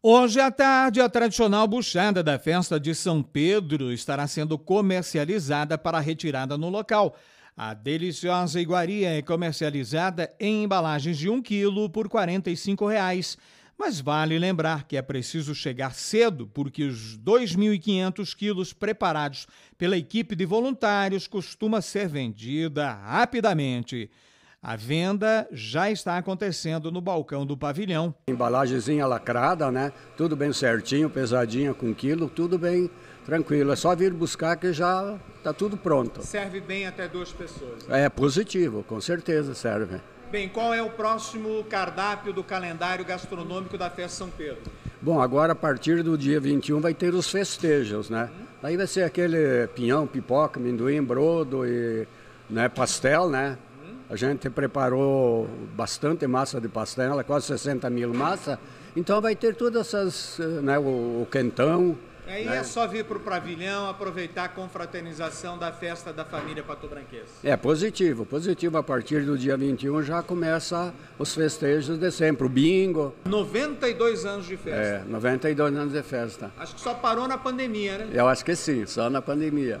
Hoje à tarde, a tradicional buchada da festa de São Pedro estará sendo comercializada para retirada no local. A deliciosa iguaria é comercializada em embalagens de 1 quilo por R$ 45,00. Mas vale lembrar que é preciso chegar cedo, porque os 2.500 quilos preparados pela equipe de voluntários costuma ser vendida rapidamente. A venda já está acontecendo no balcão do pavilhão. Embalagemzinha lacrada, né? Tudo bem certinho, pesadinha com quilo, tudo bem tranquilo. É só vir buscar que já está tudo pronto. Serve bem até duas pessoas. Né? É positivo, com certeza serve. Bem, qual é o próximo cardápio do calendário gastronômico da Festa São Pedro? Bom, agora a partir do dia 21 vai ter os festejos, né? Uhum. Aí vai ser aquele pinhão, pipoca, amendoim, brodo e né, pastel, né? A gente preparou bastante massa de pastela, quase 60 mil massa. Então vai ter todas essas, eh, né, o, o quentão. Aí é, né? é só vir para o pavilhão, aproveitar a confraternização da festa da família patobranquense. É positivo, positivo. A partir do dia 21 já começa os festejos de sempre, o bingo. 92 anos de festa. É, 92 anos de festa. Acho que só parou na pandemia, né? Eu acho que sim, só na pandemia.